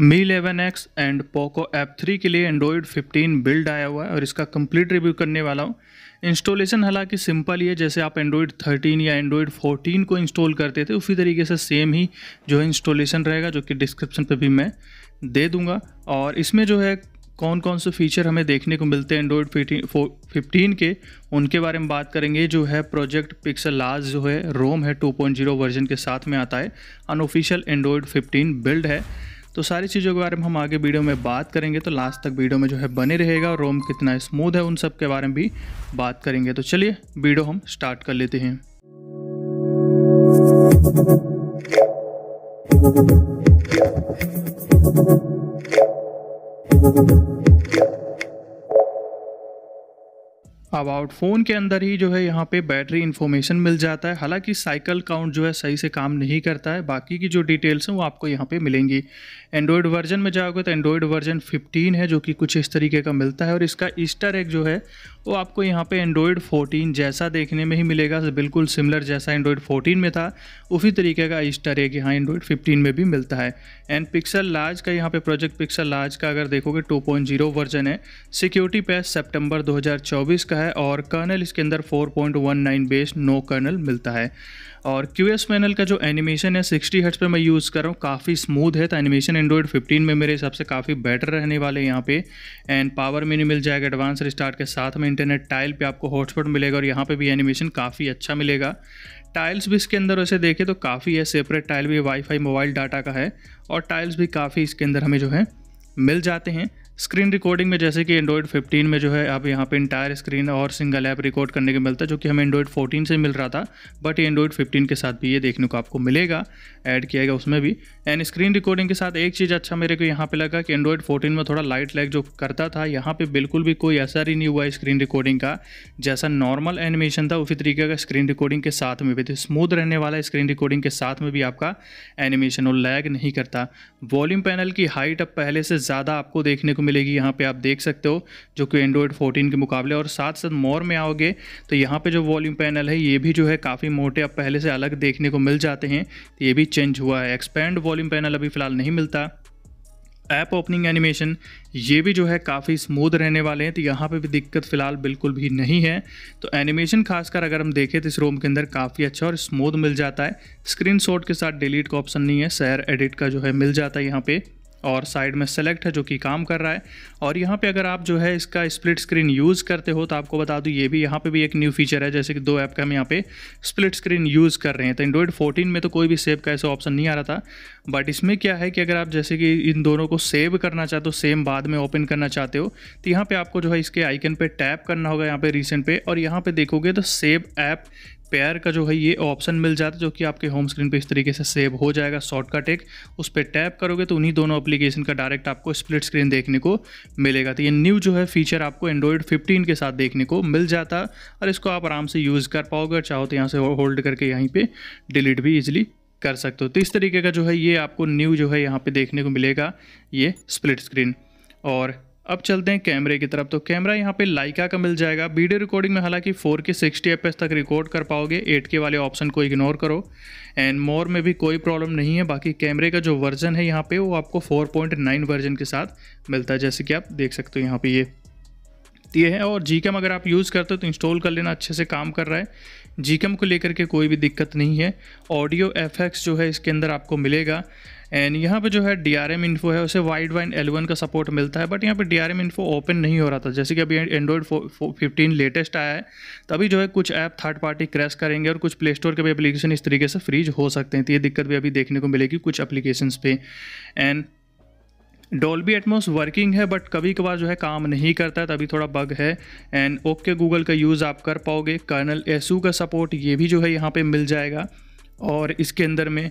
Me eleven X and Poco F three के लिए Android 15 build आया हुआ है और इसका कंप्लीट रिव्यू करने वाला हूँ इंस्टॉलेशन हालांकि सिंपल ही है जैसे आप एंड्रॉयड 13 या एंड्रॉयड 14 को इंस्टॉल करते थे उसी तरीके से सेम ही जो है इंस्टॉलेशन रहेगा जो कि डिस्क्रिप्शन पर भी मैं दे दूँगा और इसमें जो है कौन कौन से फीचर हमें देखने को मिलते हैं एंड्रॉयड फिफ्टीन के उनके बारे में बात करेंगे जो है प्रोजेक्ट पिक्सल लाज जो है रोम है 2.0 वर्जन के साथ में आता है अनऑफिशियल एंड्रॉयड 15 बिल्ड है तो सारी चीज़ों के बारे में हम आगे वीडियो में बात करेंगे तो लास्ट तक वीडियो में जो है बने रहेगा और रोम कितना स्मूथ है उन सब के बारे में भी बात करेंगे तो चलिए वीडियो हम स्टार्ट कर लेते हैं Thank you. अबाउट फ़ोन के अंदर ही जो है यहाँ पे बैटरी इन्फॉर्मेशन मिल जाता है हालांकि साइकिल काउंट जो है सही से काम नहीं करता है बाकी की जो डिटेल्स हैं वो आपको यहाँ पे मिलेंगी एंड्रॉयड वर्जन में जाओगे तो एंड्रॉयड वर्जन 15 है जो कि कुछ इस तरीके का मिलता है और इसका ईस्टर एग जो है वो तो आपको यहाँ पे एंड्रॉयड 14 जैसा देखने में ही मिलेगा बिल्कुल सिमिलर जैसा एंड्रॉयड 14 में था उसी तरीके का ईस्टर एक यहाँ एंड्रॉयड 15 में भी मिलता है एंड पिक्सल लार्ज का यहाँ पे प्रोजेक्ट पिक्सल लार्ज का अगर देखोगे 2.0 वर्जन है सिक्योरिटी पैस सेप्टेम्बर 2024 का है और कर्नल इसके अंदर 4.19 बेस नो कर्नल मिलता है और क्यू एस पैनल का जो एनिमेशन है सिक्सटी हर्ट्स पे मैं यूज़ कर रहा हूँ काफ़ी स्मूथ है तो एनिमेशन एंड्रॉयड फिफ्टीन में मेरे हिसाब से काफ़ी बेटर रहने वाले यहाँ पे एंड पावर मेन्यू मिल जाएगा एडवांस रिस्टार्ट के साथ में इंटरनेट टाइल पे आपको हॉटस्पॉट मिलेगा और यहाँ पे भी एनिमेशन काफ़ी अच्छा मिलेगा टाइल्स भी इसके अंदर वैसे देखें तो काफ़ी है सेपरेट टाइल भी वाईफाई मोबाइल डाटा का है और टाइल्स भी काफ़ी इसके अंदर हमें जो है मिल जाते हैं स्क्रीन रिकॉर्डिंग में जैसे कि एंड्रॉयड 15 में जो है आप यहाँ पे इंटायर स्क्रीन और सिंगल ऐप रिकॉर्ड करने के मिलता है जो कि हमें एंड्रॉयड 14 से मिल रहा था बट एंड्रॉयड 15 के साथ भी ये देखने को आपको मिलेगा ऐड किया गया उसमें भी एंड स्क्रीन रिकॉर्डिंग के साथ एक चीज़ अच्छा मेरे को यहाँ पे लगा कि एंड्रॉयड फोर्टीन में थोड़ा लाइट लैग जो करता था यहाँ पर बिल्कुल भी कोई असर ही नहीं हुआ स्क्रीन रिकॉर्डिंग का जैसा नॉर्मल एनिमेशन था उसी तरीके का स्क्रीन रिकॉर्डिंग के साथ में भी स्मूथ रहने वाला स्क्रीन रिकॉर्डिंग के साथ में भी आपका एनिमेशन और लैग नहीं करता वॉल्यूम पैनल की हाइट अब पहले से ज़्यादा आपको देखने को मिलेगी यहाँ पे आप देख सकते हो जो कि एंड्रॉयड 14 के मुकाबले और साथ साथ मोर में आओगे तो यहाँ पे जो वॉल्यूम पैनल है ये भी जो है काफ़ी मोटे अब पहले से अलग देखने को मिल जाते हैं तो ये भी चेंज हुआ है एक्सपेंड वॉल्यूम पैनल अभी फ़िलहाल नहीं मिलता ऐप ओपनिंग एनिमेशन ये भी जो है काफ़ी स्मूथ रहने वाले हैं तो यहाँ पे भी दिक्कत फिलहाल बिल्कुल भी नहीं है तो एनिमेशन खासकर अगर हम देखें तो इस रोम के अंदर काफ़ी अच्छा और स्मूथ मिल जाता है स्क्रीनशॉट के साथ डिलीट का ऑप्शन नहीं है सैर एडिट का जो है मिल जाता है यहाँ पर और साइड में सेलेक्ट है जो कि काम कर रहा है और यहाँ पे अगर आप जो है इसका स्प्लिट स्क्रीन यूज़ करते हो तो आपको बता दूँ ये भी यहाँ पे भी एक न्यू फीचर है जैसे कि दो ऐप का हम यहाँ पे स्प्लिट स्क्रीन यूज़ कर रहे हैं तो एंड्रॉइड 14 में तो कोई भी सेव का ऐसा ऑप्शन नहीं आ रहा था बट इसमें क्या है कि अगर आप जैसे कि इन दोनों को सेव करना चाहते हो सेम बाद में ओपन करना चाहते हो तो यहाँ पर आपको जो है इसके आइकन पर टैप करना होगा यहाँ पर रिसेंट पर और यहाँ पर देखोगे तो सेव ऐप पेयर का जो है ये ऑप्शन मिल जाता है जो कि आपके होम स्क्रीन पे इस तरीके से सेव हो जाएगा शॉर्टकट एक उस पर टैप करोगे तो उन्हीं दोनों एप्लीकेशन का डायरेक्ट आपको स्प्लिट स्क्रीन देखने को मिलेगा तो ये न्यू जो है फीचर आपको एंड्रॉयड फिफ्टीन के साथ देखने को मिल जाता और इसको आप आराम से यूज़ कर पाओगे चाहो तो यहाँ से होल्ड करके यहीं पर डिलीट भी ईजिली कर सकते हो तो इस तरीके का जो है ये आपको न्यू जो है यहाँ पर देखने को मिलेगा ये स्प्लिट स्क्रीन और अब चलते हैं कैमरे की तरफ तो कैमरा यहाँ पे लाइका का मिल जाएगा वीडियो रिकॉर्डिंग में हालांकि 4K 60fps तक रिकॉर्ड कर पाओगे 8K वाले ऑप्शन को इग्नोर करो एंड मोर में भी कोई प्रॉब्लम नहीं है बाकी कैमरे का जो वर्जन है यहाँ पे वो आपको 4.9 वर्जन के साथ मिलता है जैसे कि आप देख सकते हो यहाँ पर ये ये है और जी अगर आप यूज़ करते हो तो इंस्टॉल कर लेना अच्छे से काम कर रहा है जी को लेकर के कोई भी दिक्कत नहीं है ऑडियो एफ जो है इसके अंदर आपको मिलेगा एंड यहाँ पे जो है डी आर एम इन्फो है उसे वाइड वाइन एल का सपोर्ट मिलता है बट यहाँ पे D R M info open नहीं हो रहा था जैसे कि अभी एंड्रॉयड फिफ्टीन लेटेस्ट आया है तभी जो है कुछ ऐप थर्ड पार्टी क्रैश करेंगे और कुछ प्ले स्टोर के भी एप्लीकेशन इस तरीके से फ्रीज हो सकते हैं तो ये दिक्कत भी अभी देखने को मिलेगी कुछ अप्लीकेशन पे एंड डॉल्बी एटमोस वर्किंग है बट कभी कभार जो है काम नहीं करता है तभी थोड़ा बग है एंड ओके गूगल का यूज़ आप कर पाओगे कर्नल एसू का सपोर्ट ये भी जो है यहाँ पे मिल जाएगा और इसके अंदर में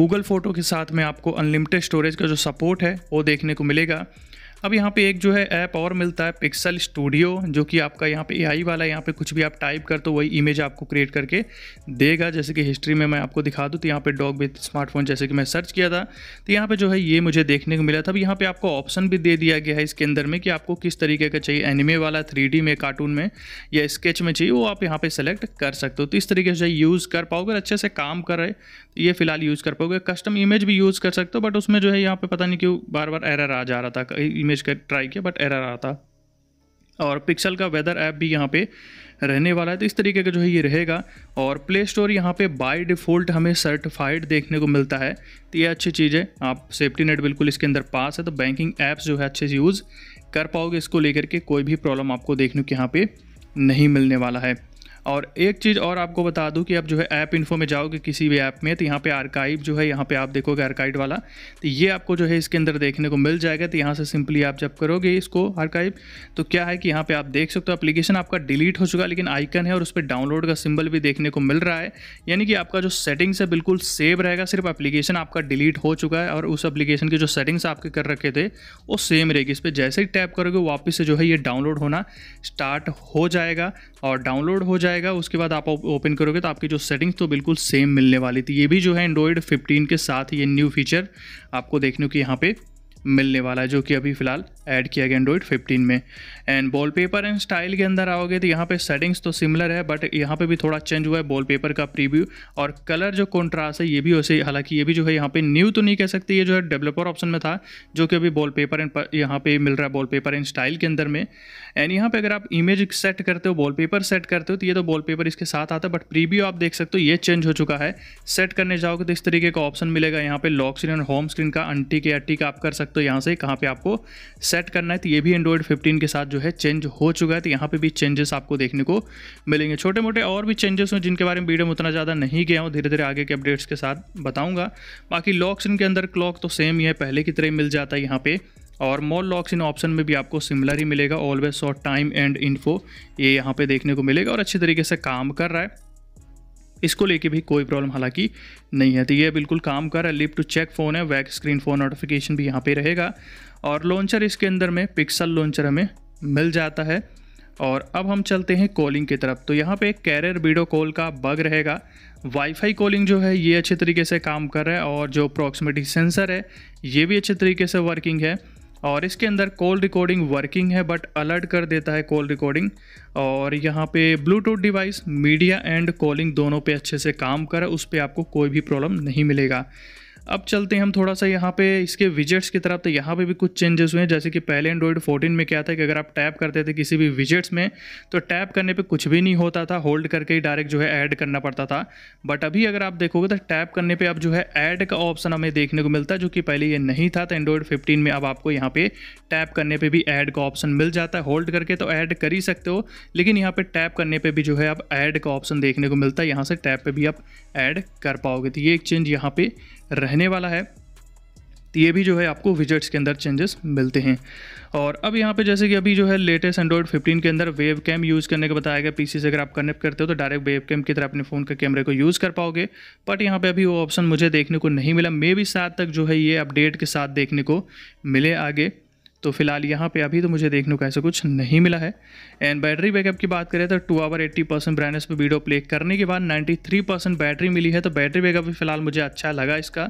गूगल फ़ोटो के साथ में आपको अनलिमिटेड स्टोरेज का जो सपोर्ट है वो देखने को मिलेगा अब यहाँ पे एक जो है ऐप और मिलता है पिक्सल स्टूडियो जो कि आपका यहाँ पे एआई वाला यहाँ पे कुछ भी आप टाइप कर तो वही इमेज आपको क्रिएट करके देगा जैसे कि हिस्ट्री में मैं आपको दिखा दूँ तो यहाँ पे डॉग विथ स्मार्टफोन जैसे कि मैं सर्च किया था तो यहाँ पे जो है ये मुझे देखने को मिला था अब यहाँ पे आपको ऑप्शन भी दे दिया गया है इसके अंदर में कि आपको किस तरीके का चाहिए एनिमे वाला थ्री में कार्टून में या स्केच में चाहिए वो आप यहाँ पर सेलेक्ट कर सकते हो तो इस तरीके से यूज़ कर पाओगे अच्छे से काम कर रहे तो ये फिलहाल यूज़ कर पाओगे कस्टम इमेज भी यूज़ कर सकते हो बट उसमें जो है यहाँ पर पता नहीं क्यों बार बार एरर आ जा रहा था इमेज का ट्राई किया बट एरर रहा था और पिक्सल का वेदर ऐप भी यहाँ पे रहने वाला है तो इस तरीके का जो है ये रहेगा और प्ले स्टोर यहाँ पे बाय डिफ़ॉल्ट हमें सर्टिफाइड देखने को मिलता है तो ये अच्छी चीज़ है आप सेफ्टी नेट बिल्कुल इसके अंदर पास है तो बैंकिंग ऐप्स जो है अच्छे से यूज़ कर पाओगे इसको लेकर के कोई भी प्रॉब्लम आपको देखने को यहाँ पर नहीं मिलने वाला है और एक चीज़ और आपको बता दूं कि आप जो है ऐप इन्फो में जाओगे किसी भी ऐप में तो यहाँ पे आर्काइव जो है यहाँ पे आप देखोगे आर्काइव वाला तो ये आपको जो है इसके अंदर देखने को मिल जाएगा तो यहाँ से सिंपली आप जब करोगे इसको आर्काइव तो क्या है कि यहाँ पर आप देख सकते हो अप्लीकेशन आपका डिलीट हो चुका लेकिन आइकन है और उस पर डाउनलोड का सिम्बल भी देखने को मिल रहा है यानी कि आपका जो सेटिंग्स है बिल्कुल सेव रहेगा सिर्फ अप्लीकेशन आपका डिलीट हो चुका है और उस एप्लीकेशन की जो सेटिंग्स आपके कर रखे थे वो सेम रहेगी इस पर जैसे ही टैप करोगे वापस से जो है ये डाउनलोड होना स्टार्ट हो जाएगा और डाउनलोड हो जाएगा जाएगा उसके बाद आप ओपन करोगे तो आपकी जो सेटिंग्स तो बिल्कुल सेम मिलने वाली थी ये भी जो है एंड्रॉयड 15 के साथ ये न्यू फीचर आपको देखने को यहाँ पे मिलने वाला है जो कि अभी फ़िलहाल ऐड किया गया एंड्रॉइड 15 में एंड वॉलपेपर एंड स्टाइल के अंदर आओगे तो यहाँ पे सेटिंग्स तो सिमिलर है बट यहाँ पे भी थोड़ा चेंज हुआ है वॉलपेपर का प्रीव्यू और कलर जो कॉन्ट्रास्ट है ये भी वैसे हालांकि ये भी जो है यहाँ पे न्यू तो नहीं कह सकते ये जो है डेवलपर ऑप्शन में था जो कि अभी पेपर एंड यहाँ पर मिल रहा है पेपर एंड स्टाइल के अंदर में एंड यहाँ पर अगर आप इमेज सेट करते हो पेपर सेट करते हो तो ये तो पेपर इसके साथ आता है बट प्रीव्यू आप देख सकते हो ये चेंज हो चुका है सेट करने जाओगे तो इस तरीके का ऑप्शन मिलेगा यहाँ पे लॉक स्क्रीन और होम स्क्रीन का अंटी के अट्टी का आप कर सकते सकते हो यहाँ से कहाँ पे आपको सेट करना है तो ये भी एंड्रॉयड 15 के साथ जो है चेंज हो चुका है तो यहाँ पे भी चेंजेस आपको देखने को मिलेंगे छोटे मोटे और भी चेंजेस हैं जिनके बारे में वीडियो में उतना ज़्यादा नहीं गया हूँ धीरे धीरे आगे के अपडेट्स के साथ बताऊँगा बाकी लॉक्स इनके अंदर क्लॉक तो सेम ही है पहले की तरह मिल जाता है यहाँ पर और मॉल लॉक्स इन ऑप्शन में भी आपको सिमिलर ही मिलेगा always short time and info ये यहाँ पे देखने को मिलेगा और अच्छी तरीके से काम कर रहा है इसको लेके भी कोई प्रॉब्लम हालांकि नहीं है तो ये बिल्कुल काम कर रहा है लिप टू चेक फ़ोन है वैक स्क्रीन फ़ोन नोटिफिकेशन भी यहाँ पे रहेगा और लॉन्चर इसके अंदर में पिक्सल लॉन्चर हमें मिल जाता है और अब हम चलते हैं कॉलिंग की तरफ तो यहाँ पे कैरियर वीडियो कॉल का बग रहेगा वाईफाई कॉलिंग जो है ये अच्छे तरीके से काम कर रहा है और जो अप्रॉक्सीमेटी सेंसर है ये भी अच्छे तरीके से वर्किंग है और इसके अंदर कॉल रिकॉर्डिंग वर्किंग है बट अलर्ट कर देता है कॉल रिकॉर्डिंग और यहाँ पे Bluetooth device media and calling दोनों पे अच्छे से काम करे उस पर आपको कोई भी प्रॉब्लम नहीं मिलेगा अब चलते हैं हम थोड़ा सा यहाँ पे इसके विजेट्स की तरफ तो यहाँ पे भी कुछ चेंजेस हुए हैं जैसे कि पहले एंड्रॉइड 14 में क्या था कि अगर आप टैप करते थे किसी भी विजेट्स में तो टैप करने पे कुछ भी नहीं होता था होल्ड करके ही डायरेक्ट जो है ऐड करना पड़ता था बट अभी अगर आप देखोगे तो टैप करने पर अब जो है ऐड का ऑप्शन हमें देखने को मिलता है जो कि पहले ये नहीं था तो एंड्रॉयड फिफ्टीन में अब आपको यहाँ पर टैप करने पर भी ऐड का ऑप्शन मिल जाता है होल्ड करके तो ऐड कर ही सकते हो लेकिन यहाँ पर टैप करने पर भी जो है आप ऐड का ऑप्शन देखने को मिलता है यहाँ से टैप पर भी आप ऐड कर पाओगे तो ये एक चेंज यहाँ पर रहने वाला है तो ये भी जो है आपको विजट्स के अंदर चेंजेस मिलते हैं और अब यहाँ पे जैसे कि अभी जो है लेटेस्ट एंड्रॉइड 15 के अंदर वेव कैम यूज़ करने का बताया गया पीसी से अगर आप कनेक्ट करते हो तो डायरेक्ट वेव कैम की तरह अपने फ़ोन के कैमरे को यूज़ कर पाओगे बट यहाँ पे अभी वो ऑप्शन मुझे देखने को नहीं मिला मे भी साथ तक जो है ये अपडेट के साथ देखने को मिले आगे तो फिलहाल यहाँ पे अभी तो मुझे देखने को ऐसा कुछ नहीं मिला है एंड बैटरी बैकअप की बात करें तो two hour eighty percent brightness पर वीडियो प्ले करने के बाद नाइन्टी थ्री परसेंट बैटरी मिली है तो बैटरी बैकअप भी फिलहाल मुझे अच्छा लगा इसका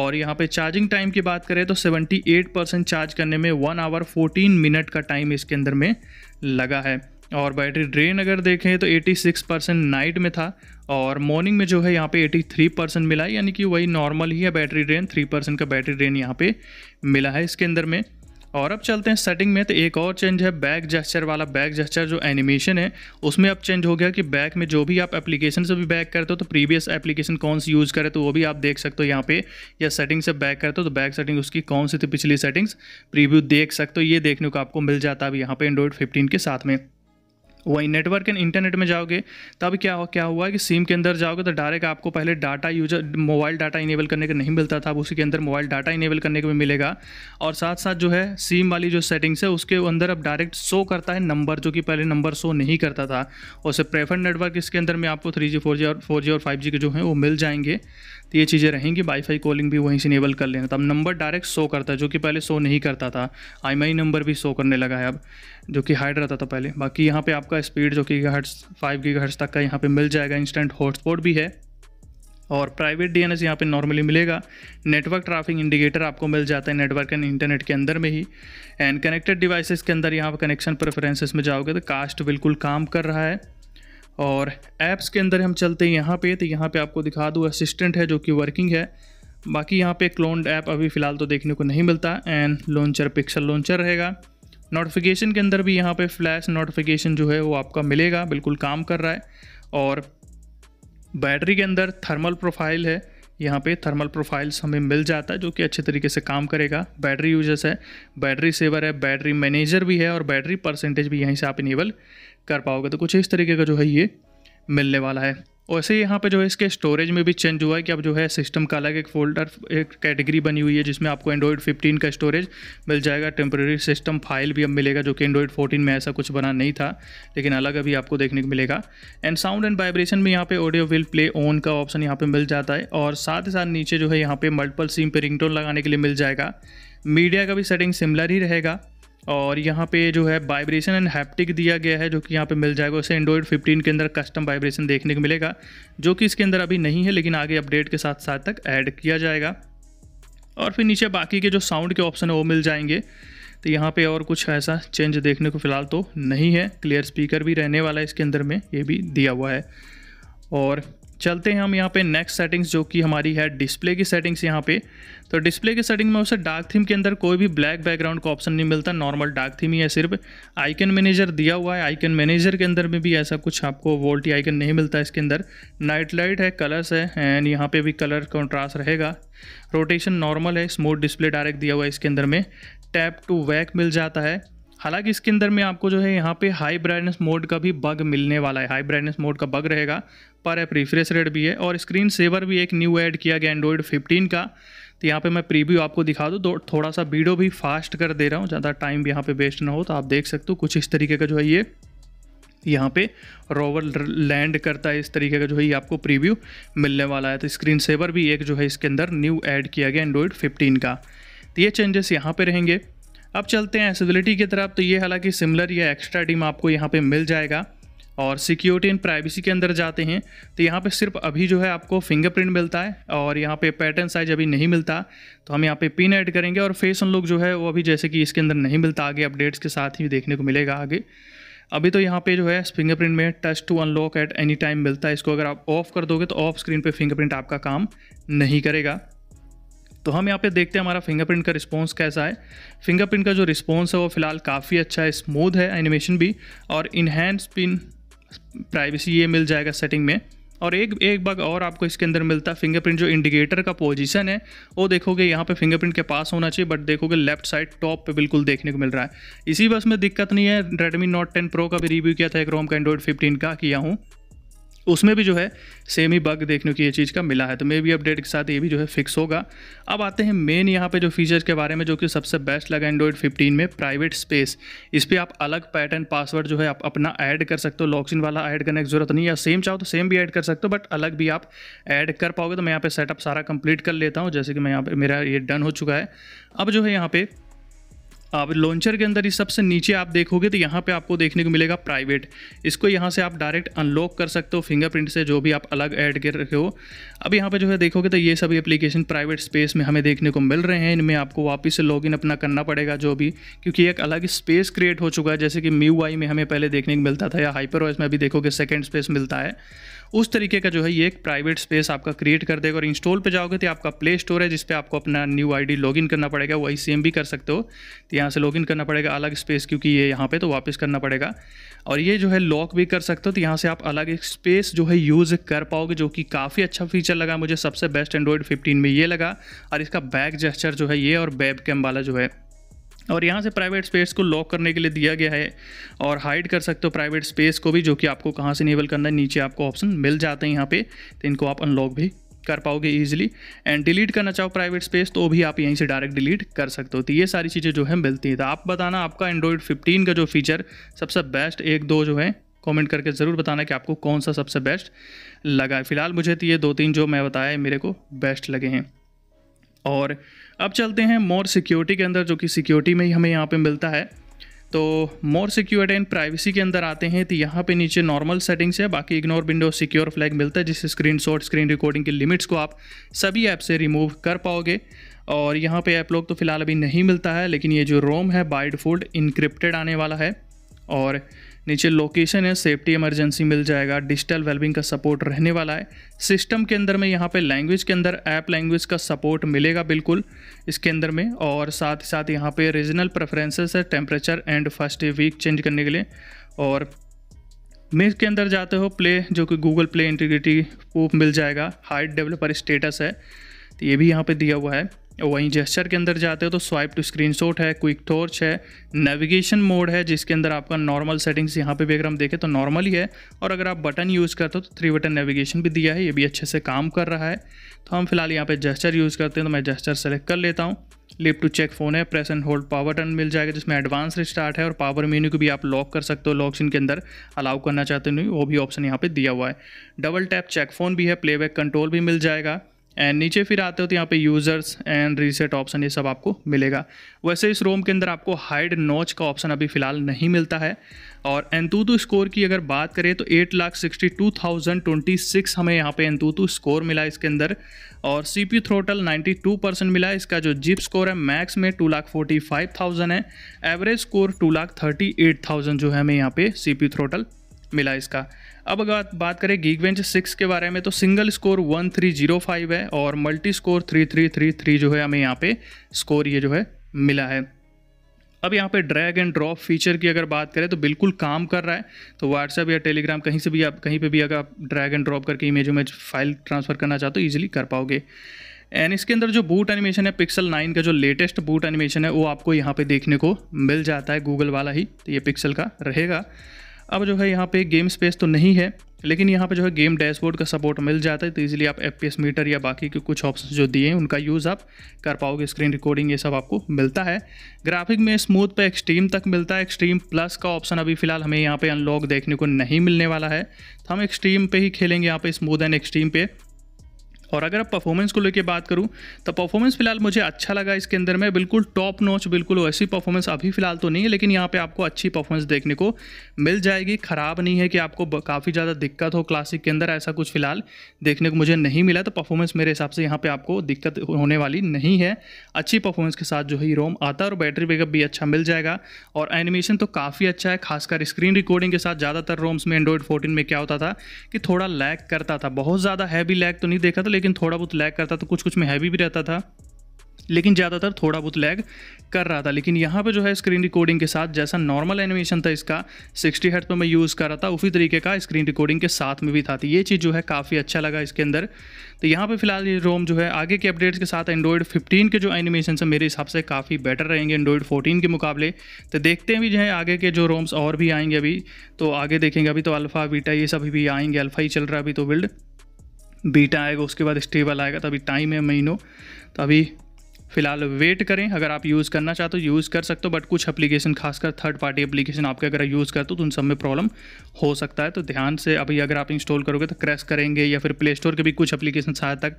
और यहाँ पे चार्जिंग टाइम की बात करें तो 78 परसेंट चार्ज करने में वन आवर फोर्टीन मिनट का टाइम इसके अंदर में लगा है और बैटरी ड्रेन अगर देखें तो 86 परसेंट नाइट में था और मॉर्निंग में जो है यहाँ पे 83 परसेंट मिला यानी कि वही नॉर्मल ही है बैटरी ड्रेन 3 परसेंट का बैटरी ड्रेन यहाँ पे मिला है इसके अंदर में और अब चलते हैं सेटिंग में तो एक और चेंज है बैक जेस्चर वाला बैक जेस्चर जो एनिमेशन है उसमें अब चेंज हो गया कि बैक में जो भी आप एप्लीकेशन से भी बैक करते हो तो प्रीवियस एप्लीकेशन कौन सी यूज़ करे तो वो भी आप देख सकते हो यहाँ पे या सेटिंग से बैक करते हो तो बैक सेटिंग उसकी कौन सी थी पिछली सेटिंग्स प्रीव्यू देख सकते हो ये देखने को आपको मिल जाता है अब यहाँ पर एंड्रॉइड फिफ्टीन के साथ में वहीं नेटवर्क एंड इंटरनेट में जाओगे तब क्या हो क्या हुआ कि सिम के अंदर जाओगे तो डायरेक्ट आपको पहले data user mobile data enable करने का नहीं मिलता था अब उसी के अंदर मोबाइल डाटा इनेबल करने को भी मिलेगा और साथ साथ जो है सिम वाली जो सेटिंग्स है उसके अंदर अब डायरेक्ट शो करता है नंबर जो कि पहले नंबर शो नहीं करता था और से प्रेफर नेटवर्क इसके अंदर में आपको थ्री जी फोर जी और फोर जी और फाइव जी के जो हैं वो मिल जाएंगे तो ये चीज़ें रहेंगी वाईफाई कॉलिंग भी वहीं से इनेबल कर लेना था तो अब नंबर डायरेक्ट शो करता है जो कि पहले शो नहीं करता था आई नंबर भी शो करने लगा है अब जो कि हाइड रहता था पहले बाकी यहाँ पर आपका स्पीड जो कि हर्ट्स फाइव गी हर्ट्स तक का यहाँ पर मिल जाएगा इंस्टेंट हॉटस्पॉट भी है और प्राइवेट डी एन यहाँ पर नॉर्मली मिलेगा नेटवर्क ट्राफिक इंडिकेटर आपको मिल जाता है नेटवर्क एंड इंटरनेट के अंदर में ही एंड कनेक्टेड डिवाइसेस के अंदर यहाँ पर कनेक्शन प्रेफरेंसेस में जाओगे तो कास्ट बिल्कुल काम कर रहा है और ऐप्स के अंदर हम चलते हैं यहाँ पे तो यहाँ पे आपको दिखा दूँ असिस्टेंट है जो कि वर्किंग है बाकी यहाँ पे क्लोन्ड ऐप अभी फ़िलहाल तो देखने को नहीं मिलता एंड लॉन्चर पिक्सल लॉन्चर रहेगा नोटिफिकेशन के अंदर भी यहाँ पे फ्लैश नोटिफिकेशन जो है वो आपका मिलेगा बिल्कुल काम कर रहा है और बैटरी के अंदर थर्मल प्रोफाइल है यहाँ पे थर्मल प्रोफाइल्स हमें मिल जाता है जो कि अच्छे तरीके से काम करेगा बैटरी यूजर्स है बैटरी सेवर है बैटरी मैनेजर भी है और बैटरी परसेंटेज भी यहीं से आप इनेबल कर पाओगे तो कुछ इस तरीके का जो है ये मिलने वाला है वैसे यहाँ पे जो है इसके स्टोरेज में भी चेंज हुआ है कि अब जो है सिस्टम का अलग एक फोल्डर एक कैटेगरी बनी हुई है जिसमें आपको एंड्रॉयड 15 का स्टोरेज मिल जाएगा टेम्प्रेरी सिस्टम फाइल भी अब मिलेगा जो कि एंड्रॉयड 14 में ऐसा कुछ बना नहीं था लेकिन अलग अभी आपको देखने को मिलेगा एंड साउंड एंड वाइब्रेशन में यहाँ पर ऑडियो विल प्ले ऑन का ऑप्शन यहाँ पर मिल जाता है और साथ ही साथ नीचे जो है यहाँ पर मल्टीपल सिम पर रिंगटोन लगाने के लिए मिल जाएगा मीडिया का भी सेटिंग सिमिलर ही रहेगा और यहाँ पे जो है वाइब्रेशन एंड हैप्टिक दिया गया है जो कि यहाँ पे मिल जाएगा उसे एंड्रॉयड 15 के अंदर कस्टम वाइब्रेशन देखने को मिलेगा जो कि इसके अंदर अभी नहीं है लेकिन आगे अपडेट के साथ साथ तक ऐड किया जाएगा और फिर नीचे बाकी के जो साउंड के ऑप्शन है वो मिल जाएंगे तो यहाँ पे और कुछ ऐसा चेंज देखने को फ़िलहाल तो नहीं है क्लियर स्पीकर भी रहने वाला है इसके अंदर में ये भी दिया हुआ है और चलते हैं हम यहाँ पे नेक्स्ट सेटिंग्स जो कि हमारी है डिस्प्ले की सेटिंग्स यहाँ पे तो डिस्प्ले की सेटिंग में उसे डार्क थीम के अंदर कोई भी ब्लैक बैकग्राउंड का ऑप्शन नहीं मिलता नॉर्मल डार्क थीम ही है सिर्फ आइकन मैनेजर दिया हुआ है आइकन मैनेजर के अंदर में भी ऐसा कुछ आपको वोल्टी आइकन नहीं मिलता इसके अंदर नाइट लाइट है कलर्स है एंड यहाँ पर भी कलर कॉन्ट्रास्ट रहेगा रोटेशन नॉर्मल है स्मूथ डिस्प्ले डायरेक्ट दिया हुआ है इसके अंदर में टैप टू वैक मिल जाता है हालांकि इसके अंदर में आपको जो है यहाँ पे हाई ब्राइटनेस मोड का भी बग मिलने वाला है हाई ब्राइटनेस मोड का बग रहेगा पर ऐप रिफ्रेश रेट भी है और स्क्रीन सेवर भी एक न्यू ऐड किया गया एंड्रॉयड 15 का तो यहाँ पे मैं प्रीव्यू आपको दिखा दूँ तो थोड़ा सा वीडियो भी फास्ट कर दे रहा हूँ ज़्यादा टाइम भी यहाँ पर वेस्ट ना हो तो आप देख सकते हो कुछ इस तरीके का जो है ये यहाँ पे रोवर लैंड करता है इस तरीके का जो है ये आपको प्रीव्यू मिलने वाला है तो स्क्रीन सेवर भी एक जो है इसके अंदर न्यू ऐड किया गया एंड्रॉयड 15 का तो ये चेंजेस यहाँ पे रहेंगे अब चलते हैं एसेबिलिटी की तरफ तो ये हालांकि सिमिलर या एक्स्ट्रा डीम आपको यहाँ पे मिल जाएगा और सिक्योरिटी एंड प्राइवेसी के अंदर जाते हैं तो यहाँ पे सिर्फ अभी जो है आपको फिंगरप्रिंट मिलता है और यहाँ पे पैटर्न साइज अभी नहीं मिलता तो हम यहाँ पे पिन ऐड करेंगे और फेस लोग जो है वो अभी जैसे कि इसके अंदर नहीं मिलता आगे अपडेट्स के साथ ही देखने को मिलेगा आगे अभी तो यहाँ पे जो है फिंगरप्रिंट में touch to unlock at any time मिलता है इसको अगर आप ऑफ कर दोगे तो ऑफ स्क्रीन पे फिंगरप्रिंट आपका काम नहीं करेगा तो हम यहाँ पे देखते हैं हमारा फिंगरप्रिंट का रिस्पॉन्स कैसा है फिंगरप्रिंट का जो रिस्पॉन्स है वो फिलहाल काफ़ी अच्छा है स्मूथ है एनिमेशन भी और इनहेंस पिन प्राइवेसी ये मिल जाएगा सेटिंग में और एक एक बग और आपको इसके अंदर मिलता है फिंगरप्रिंट जो इंडिकेटर का पोजीशन है वो देखोगे यहाँ पे फिंगरप्रिंट के पास होना चाहिए बट देखोगे लेफ्ट साइड टॉप पे बिल्कुल देखने को मिल रहा है इसी बस में दिक्कत नहीं है रेडमी नोट टेन प्रो का भी रिव्यू किया था एक रोम का एंड्रॉइड फिफ्टीन का किया हूँ उसमें भी जो है सेम ही बग देखने की ये चीज़ का मिला है तो मे बी अपडेट के साथ ये भी जो है फिक्स होगा अब आते हैं मेन यहाँ पे जो फीचर्स के बारे में जो कि सबसे बेस्ट लगा एंड्रॉयड 15 में प्राइवेट स्पेस इस पर आप अलग पैटर्न पासवर्ड जो है आप अपना ऐड कर सकते हो लॉक्सिन वाला ऐड करने की जरूरत नहीं या सेम चाहो तो सेम भी ऐड कर सकते हो बट अलग भी आप ऐड कर पाओगे तो मैं यहाँ पर सेटअप सारा कंप्लीट कर लेता हूँ जैसे कि मैं यहाँ पर मेरा ये डन हो चुका है अब जो है यहाँ पर अब लॉन्चर के अंदर इस सबसे नीचे आप देखोगे तो यहाँ पे आपको देखने को मिलेगा प्राइवेट इसको यहाँ से आप डायरेक्ट अनलॉक कर सकते हो फिंगरप्रिंट से जो भी आप अलग ऐड कर रखे हो अब यहाँ पे जो है देखोगे तो ये सभी एप्लीकेशन प्राइवेट स्पेस में हमें देखने को मिल रहे हैं इनमें आपको वापस से लॉग अपना करना पड़ेगा जो भी क्योंकि एक अलग स्पेस क्रिएट हो चुका है जैसे कि म्यू में हमें पहले देखने को मिलता था या हाइपर में भी देखोगे सेकेंड स्पेस मिलता है उस तरीके का जो है ये एक प्राइवेट स्पेस आपका क्रिएट कर देगा और इंस्टॉल पे जाओगे तो आपका प्ले स्टोर है जिस पर आपको अपना न्यू आईडी लॉगिन करना पड़ेगा वही सेम भी कर सकते हो तो यहाँ से लॉगिन करना पड़ेगा अलग स्पेस क्योंकि ये यहाँ पे तो वापस करना पड़ेगा और ये जो है लॉक भी कर सकते हो तो यहाँ से आप अलग एक स्पेस जो है यूज़ कर पाओगे जो कि काफ़ी अच्छा फीचर लगा मुझे सबसे बेस्ट एंड्रॉयड फिफ्टीन में ये लगा और इसका बैक जेस्चर जो है ये और बैब कैम वाला जो है और यहाँ से प्राइवेट स्पेस को लॉक करने के लिए दिया गया है और हाइड कर सकते हो प्राइवेट स्पेस को भी जो कि आपको कहाँ से इनेबल करना है नीचे आपको ऑप्शन मिल जाते हैं यहाँ पे तो इनको आप अनलॉक भी कर पाओगे इजीली एंड डिलीट करना चाहो प्राइवेट स्पेस तो भी आप यहीं से डायरेक्ट डिलीट कर सकते हो तो ये सारी चीज़ें जो है मिलती हैं तो आप बताना आपका एंड्रॉयड फिफ्टीन का जो फीचर सबसे बेस्ट एक दो जो है कमेंट करके ज़रूर बताना कि आपको कौन सा सबसे बेस्ट लगा है फिलहाल मुझे तो ये दो तीन जो मैं बताया मेरे को बेस्ट लगे हैं और अब चलते हैं मोर सिक्योरिटी के अंदर जो कि सिक्योरिटी में ही हमें यहाँ पे मिलता है तो मोर सिक्योरिटी एंड प्राइवेसी के अंदर आते हैं तो यहाँ पे नीचे नॉर्मल सेटिंग्स है बाकी इग्नोर विंडो सिक्योर फ्लैग मिलता है जिससे स्क्रीन शॉट स्क्रीन रिकॉर्डिंग की लिमिट्स को आप सभी ऐप से रिमूव कर पाओगे और यहाँ पे ऐप लोग तो फिलहाल अभी नहीं मिलता है लेकिन ये जो रोम है बाइड फूड इनक्रिप्टेड आने वाला है और नीचे लोकेशन है सेफ्टी इमरजेंसी मिल जाएगा डिजिटल वेलबिंग का सपोर्ट रहने वाला है सिस्टम के अंदर में यहाँ पे लैंग्वेज के अंदर ऐप लैंग्वेज का सपोर्ट मिलेगा बिल्कुल इसके अंदर में और साथ ही साथ यहाँ पे रीजनल प्रेफरेंसेस है temperature and first week change करने के लिए और मिस के अंदर जाते हो प्ले जो कि गूगल प्ले इंटीग्रिटी वो मिल जाएगा हाइट डेवलपर स्टेटस है तो ये भी यहाँ पर दिया हुआ है वहीं जेस्चर के अंदर जाते हो तो स्वाइप टू स्क्रीनशॉट है क्विक टॉर्च है नेविगेशन मोड है जिसके अंदर आपका नॉर्मल सेटिंग्स यहाँ पे भी अगर हम देखें तो नॉर्मल ही है और अगर आप बटन यूज़ करते हो तो थ्री बटन नेविगेशन भी दिया है ये भी अच्छे से काम कर रहा है तो हम फिलहाल यहाँ पर जेस्चर यूज़ करते हैं तो मैं जेस्चर सेलेक्ट कर लेता हूँ लिप टू चेक फ़ोन है press and hold power button मिल जाएगा जिसमें एडवांस रिस्टार्ट है और पावर मेन्यू को भी आप लॉक कर सकते हो लॉक्स इनके अंदर अलाउ करना चाहते हो वो भी ऑप्शन यहाँ पे दिया हुआ है डबल टैप चेक फ़ोन भी है प्लेबैक कंट्रोल भी मिल जाएगा एंड नीचे फिर आते हो तो यहाँ पे यूज़र्स एंड रीसेट ऑप्शन ये सब आपको मिलेगा वैसे इस रोम के अंदर आपको हाइड नोच का ऑप्शन अभी फ़िलहाल नहीं मिलता है और एंतुतु स्कोर की अगर बात करें तो eight lakh sixty two thousand twenty six हमें यहाँ पे एंतुतु स्कोर मिला इसके अंदर और C P throttle ninety two percent मिला इसका जो जिप स्कोर है मैक्स में two lakh forty five thousand है average score two lakh thirty eight thousand जो है हमें यहाँ पे सी पी थ्रोटल मिला इसका अब अगर बात करें गीक बेंच सिक्स के बारे में तो single score one three zero five है और multi score three three three three जो है हमें यहाँ पे स्कोर ये जो है मिला है अब यहाँ पे ड्रैग एंड ड्रॉप फीचर की अगर बात करें तो बिल्कुल काम कर रहा है तो व्हाट्सएप या टेलीग्राम कहीं से भी आप कहीं पे भी अगर आप ड्रैग एंड ड्रॉप करके इमेज उमेज फाइल ट्रांसफ़र करना चाहते हो ईजिली कर पाओगे एंड इसके अंदर जो बूट एनिमेशन है पिक्सल 9 का जो लेटेस्ट बूट एनिमेशन है वो आपको यहाँ पे देखने को मिल जाता है गूगल वाला ही तो ये पिक्सल का रहेगा अब जो है यहाँ पे गेम स्पेस तो नहीं है लेकिन यहाँ पे जो है गेम डैशबोर्ड का सपोर्ट मिल जाता है तो इजीली आप एफ मीटर या बाकी के कुछ ऑप्शन जो दिए हैं उनका यूज़ आप कर पाओगे स्क्रीन रिकॉर्डिंग ये सब आपको मिलता है ग्राफिक में स्मूथ पे एक्सट्रीम तक मिलता है एक्सट्रीम प्लस का ऑप्शन अभी फिलहाल हमें यहाँ पे अनलॉक देखने को नहीं मिलने वाला है तो हम एक्सट्रीम पर ही खेलेंगे यहाँ पर स्मूथ एंड एक्सट्रीम पर और अगर आप परफॉर्मेंस को लेकर बात करूँ तो परफॉर्मेंस फिलहाल मुझे अच्छा लगा इसके अंदर में बिल्कुल टॉप नोच बिल्कुल वैसी परफॉर्मेंस अभी फिलहाल तो नहीं है लेकिन यहाँ पर आपको अच्छी परफॉर्मेंस देखने को मिल जाएगी ख़राब नहीं है कि आपको काफ़ी ज़्यादा दिक्कत हो क्लासिक के अंदर ऐसा कुछ फिलहाल देखने को मुझे नहीं मिला तो परफॉर्मेंस मेरे हिसाब से यहाँ पर आपको दिक्कत होने वाली नहीं है अच्छी परफॉर्मेंस के साथ जो है रोम आता है और बैटरी बैकअप भी अच्छा मिल जाएगा और एनिमेशन तो काफ़ी अच्छा है खासकर स्क्रीन रिकॉर्डिंग के साथ ज़्यादातर रोम्स में एंड्रॉयड फोर्टीन में क्या होता था कि थोड़ा लैग करता था बहुत ज़्यादा हैवी लैग तो नहीं देखा था लेकिन थोड़ा बहुत लैग करता था तो कुछ कुछ में हैवी भी रहता था लेकिन ज़्यादातर थोड़ा बहुत लैग कर रहा था लेकिन यहाँ पे जो है स्क्रीन रिकॉर्डिंग के साथ जैसा नॉर्मल एनिमेशन था इसका 60 हर्ट पर मैं यूज़ कर रहा था उसी तरीके का स्क्रीन रिकॉर्डिंग के साथ में भी था तो ये चीज़ जो है काफ़ी अच्छा लगा इसके अंदर तो यहाँ पे फिलहाल ये रोम जो है आगे के अपडेट्स के साथ एंड्रॉयड फिफ्टीन के जो एनिमेशन है मेरे हिसाब से काफ़ी बेटर रहेंगे एंड्रॉयड फोर्टीन के मुकाबले तो देखते हैं भी जो है आगे के जो रोम्स और भी आएंगे अभी तो आगे देखेंगे अभी तो अल्फ़ा वीटा ये सब भी आएंगे अल्फ़ा ही चल रहा है अभी तो बिल्ड बीटा आएगा उसके बाद स्टेबल आएगा तो अभी टाइम है महीनों तो अभी फिलहाल वेट करें अगर आप यूज़ करना चाहते हो यूज़ कर सकते हो बट कुछ एप्लीकेशन खासकर थर्ड पार्टी एप्लीकेशन आपके अगर यूज़ करते हो तो उन सब में प्रॉब्लम हो सकता है तो ध्यान से अभी अगर आप इंस्टॉल करोगे तो क्रैश करेंगे या फिर प्ले स्टोर के भी कुछ एप्लीकेशन शायद तक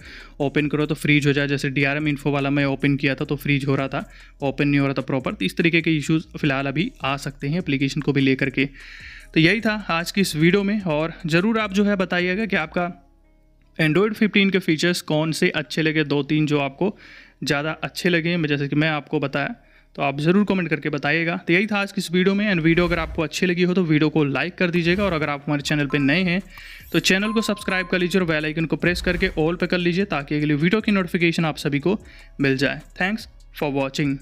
ओपन करो तो फ्रीज हो जाए जैसे डी आर एम इन्फो वाला मैं ओपन किया था तो फ्रीज हो रहा था ओपन नहीं हो रहा था प्रॉपर तो इस तरीके के इशूज़ फिलहाल अभी आ सकते हैं एप्लीकेशन को भी ले करके तो यही था आज की इस वीडियो में और ज़रूर आप जो है बताइएगा कि आपका एंड्रॉयड 15 के फीचर्स कौन से अच्छे लगे दो तीन जो आपको ज़्यादा अच्छे लगे जैसे कि मैं आपको बताया तो आप ज़रूर कमेंट करके बताइएगा तो यही था आज की इस वीडियो में एंड वीडियो अगर आपको अच्छी लगी हो तो वीडियो को लाइक कर दीजिएगा और अगर आप हमारे चैनल पर नए हैं तो चैनल को सब्सक्राइब कर लीजिए और बेल आइकन को प्रेस करके ऑल पे कर लीजिए ताकि अगली वीडियो की नोटिफिकेशन आप सभी को मिल जाए थैंक्स फॉर वॉचिंग